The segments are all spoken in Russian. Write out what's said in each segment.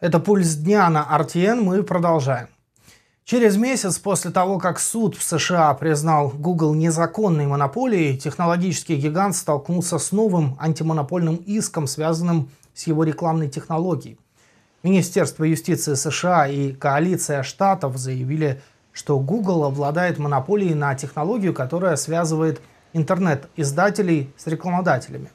Это «Пульс дня» на RTN. Мы продолжаем. Через месяц после того, как суд в США признал Google незаконной монополией, технологический гигант столкнулся с новым антимонопольным иском, связанным с его рекламной технологией. Министерство юстиции США и коалиция штатов заявили, что Google обладает монополией на технологию, которая связывает интернет-издателей с рекламодателями.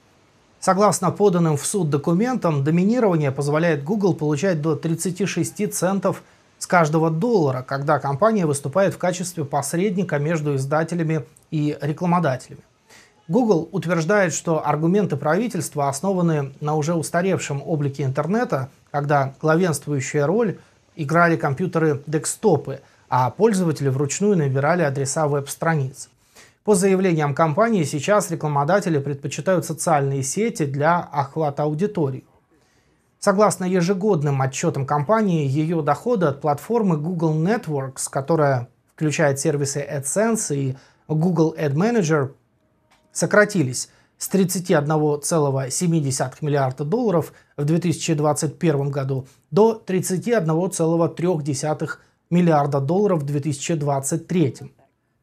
Согласно поданным в суд документам, доминирование позволяет Google получать до 36 центов с каждого доллара, когда компания выступает в качестве посредника между издателями и рекламодателями. Google утверждает, что аргументы правительства основаны на уже устаревшем облике интернета, когда главенствующая роль играли компьютеры-декстопы, а пользователи вручную набирали адреса веб-страниц. По заявлениям компании, сейчас рекламодатели предпочитают социальные сети для охвата аудитории. Согласно ежегодным отчетам компании, ее доходы от платформы Google Networks, которая включает сервисы AdSense и Google Ad Manager, сократились с 31,7 миллиарда долларов в 2021 году до 31,3 миллиарда долларов в 2023.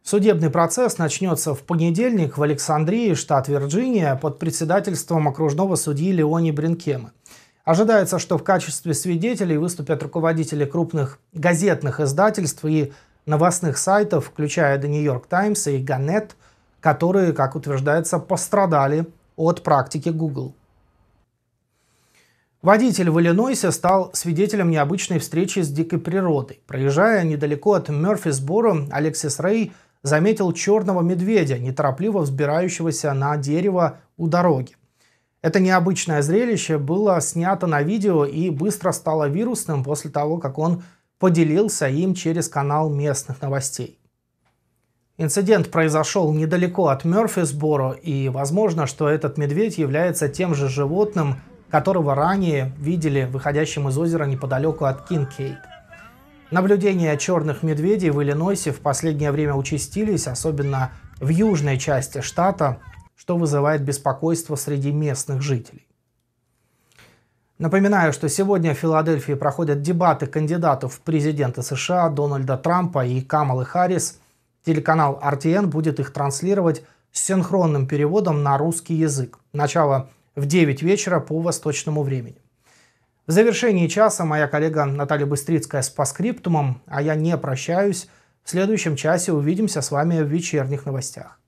Судебный процесс начнется в понедельник в Александрии, штат Вирджиния, под председательством окружного судьи Леони Бринкемы. Ожидается, что в качестве свидетелей выступят руководители крупных газетных издательств и новостных сайтов, включая The New York Times и Gannett, которые, как утверждается, пострадали от практики Google. Водитель в Иллинойсе стал свидетелем необычной встречи с дикой природой. Проезжая недалеко от Мерфисборо, Алексис Рэй заметил черного медведя, неторопливо взбирающегося на дерево у дороги. Это необычное зрелище было снято на видео и быстро стало вирусным после того, как он поделился им через канал местных новостей. Инцидент произошел недалеко от Мёрфисборо, и возможно, что этот медведь является тем же животным, которого ранее видели выходящим из озера неподалеку от Кинкейт. Наблюдения черных медведей в Иллинойсе в последнее время участились, особенно в южной части штата, что вызывает беспокойство среди местных жителей. Напоминаю, что сегодня в Филадельфии проходят дебаты кандидатов в президенты США Дональда Трампа и Камалы Харрис. Телеканал RTN будет их транслировать с синхронным переводом на русский язык. Начало в 9 вечера по восточному времени. В завершении часа моя коллега Наталья Быстрицкая с паскриптумом, а я не прощаюсь. В следующем часе увидимся с вами в вечерних новостях.